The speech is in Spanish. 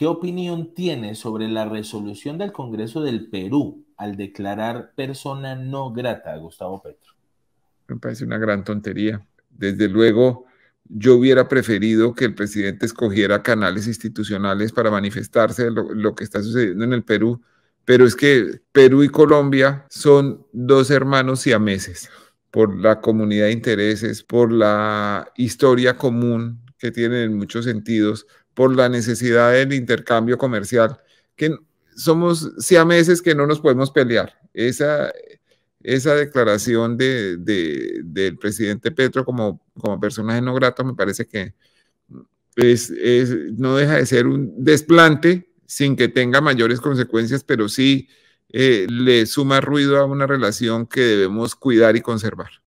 ¿Qué opinión tiene sobre la resolución del Congreso del Perú al declarar persona no grata a Gustavo Petro? Me parece una gran tontería. Desde luego, yo hubiera preferido que el presidente escogiera canales institucionales para manifestarse de lo, lo que está sucediendo en el Perú, pero es que Perú y Colombia son dos hermanos siameses por la comunidad de intereses, por la historia común que tienen en muchos sentidos, por la necesidad del intercambio comercial, que somos meses que no nos podemos pelear. Esa, esa declaración de, del presidente Petro como, como personaje no grato me parece que es, no deja de ser un desplante sin que tenga mayores consecuencias, pero sí eh, le suma ruido a una relación que debemos cuidar y conservar.